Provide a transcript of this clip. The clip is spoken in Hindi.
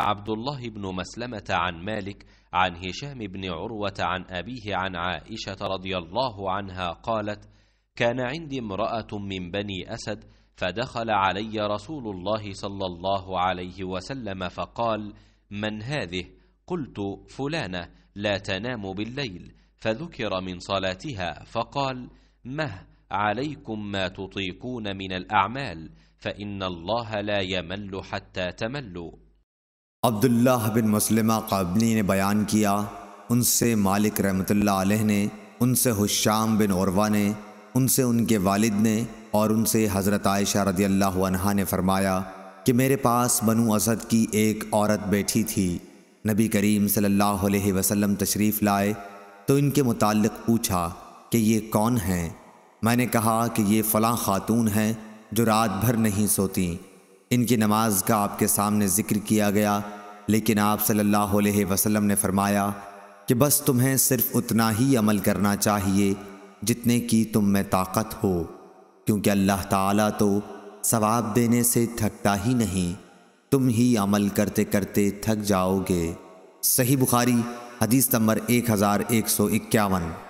عبد الله بن مسلمة عن مالك عن هشام بن عروة عن أبيه عن عائشة رضي الله عنها قالت كان عندي امرأة من بني أسد فدخل علي رسول الله صلى الله عليه وسلم فقال من هذه قلت فلانة لا تنام بالليل فذكر من صلاتها فقال مه عليكم ما تطيقون من الأعمال فإن الله لا يمل حتى تملوا अब्दुल्लाह बिन मुसलमा काबली ने बयान किया उनसे मालिक रहमतुल्लाह अलैह ने उनसे हुशाम बिन औरवा ने उनसे उनके वालिद ने और उनसे हज़रत आयशा रदी अल्लाह ने फरमाया कि मेरे पास बनु असद की एक औरत बैठी थी नबी करीम सल्लल्लाहु अलैहि वसल्लम तशरीफ़ लाए तो इनके मुतालिक पूछा कि ये कौन हैं मैंने कहा कि ये फ़लाँ ख़ातून हैं जो रात भर नहीं सोती इनकी नमाज का आपके सामने ज़िक्र किया गया लेकिन आप सल्लल्लाहु अलैहि वसल्लम ने फरमाया कि बस तुम्हें सिर्फ उतना ही अमल करना चाहिए जितने की तुम में ताकत हो क्योंकि अल्लाह ताला तो सवाब देने से थकता ही नहीं तुम ही अमल करते करते थक जाओगे सही बुखारी हदीस नंबर एक हज़ार एक सौ इक्यावन